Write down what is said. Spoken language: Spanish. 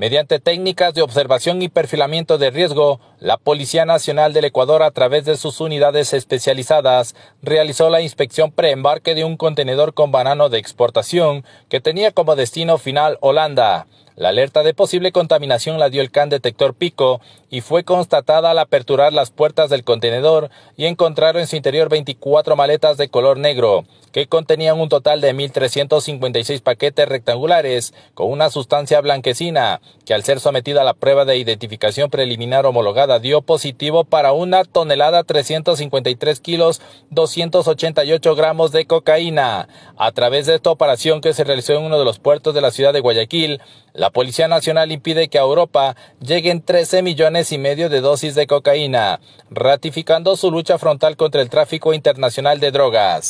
Mediante técnicas de observación y perfilamiento de riesgo, la Policía Nacional del Ecuador, a través de sus unidades especializadas, realizó la inspección preembarque de un contenedor con banano de exportación que tenía como destino final Holanda. La alerta de posible contaminación la dio el CAN detector Pico y fue constatada al aperturar las puertas del contenedor y encontraron en su interior 24 maletas de color negro que contenían un total de 1.356 paquetes rectangulares con una sustancia blanquecina que al ser sometida a la prueba de identificación preliminar homologada dio positivo para una tonelada 353 kilos 288 gramos de cocaína. A través de esta operación que se realizó en uno de los puertos de la ciudad de Guayaquil, la Policía Nacional impide que a Europa lleguen 13 millones y medio de dosis de cocaína, ratificando su lucha frontal contra el tráfico internacional de drogas.